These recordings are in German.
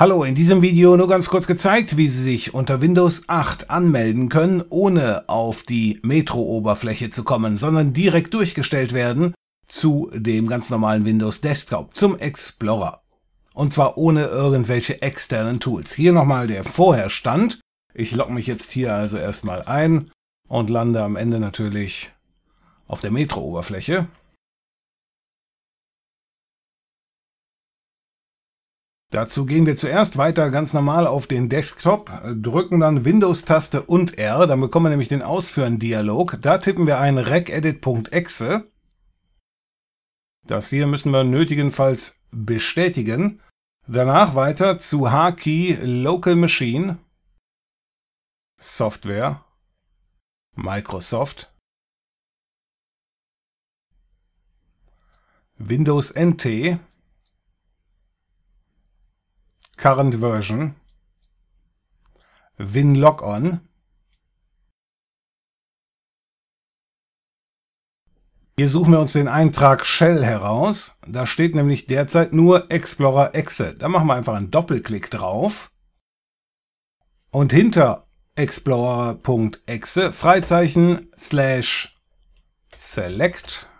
Hallo, in diesem Video nur ganz kurz gezeigt, wie Sie sich unter Windows 8 anmelden können, ohne auf die Metro-Oberfläche zu kommen, sondern direkt durchgestellt werden zu dem ganz normalen Windows Desktop, zum Explorer. Und zwar ohne irgendwelche externen Tools. Hier nochmal der Vorherstand. Ich logge mich jetzt hier also erstmal ein und lande am Ende natürlich auf der Metro-Oberfläche. Dazu gehen wir zuerst weiter ganz normal auf den Desktop, drücken dann Windows-Taste und R, dann bekommen wir nämlich den Ausführen-Dialog. Da tippen wir ein recedit.exe. Das hier müssen wir nötigenfalls bestätigen. Danach weiter zu H-Key Local Machine, Software, Microsoft, Windows NT, current version, winlogon, Hier suchen wir uns den Eintrag Shell heraus. Da steht nämlich derzeit nur Explorer exe, Da machen wir einfach einen Doppelklick drauf. Und hinter Explorer.exe Freizeichen slash select,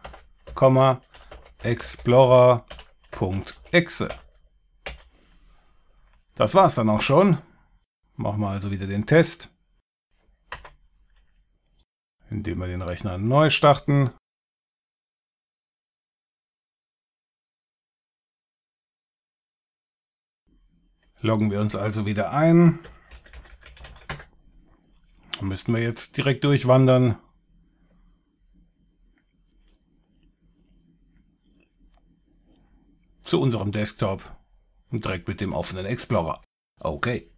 Explorer.exe. Das war's dann auch schon. Machen wir also wieder den Test. Indem wir den Rechner neu starten. Loggen wir uns also wieder ein. Dann müssten wir jetzt direkt durchwandern. Zu unserem Desktop. Direkt mit dem offenen Explorer. Okay.